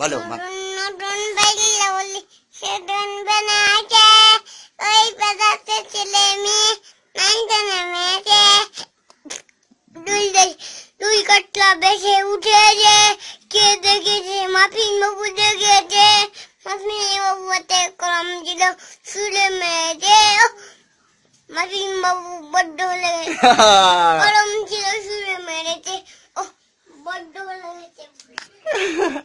বলো মা নতুন বাইলে ওই পাতাতে ছেলে মেয়ে নাইতে দুই দুই কাটলা বেশে কে দেখেছে মাফিন বাবু দেখেছে মাফিন বাবু হাতে কলম দিল সুরে মেয়েছে মাফিন বাবু বড্ড লেগেছে কলম ছিল সুরে মেরেছে ও বড্ড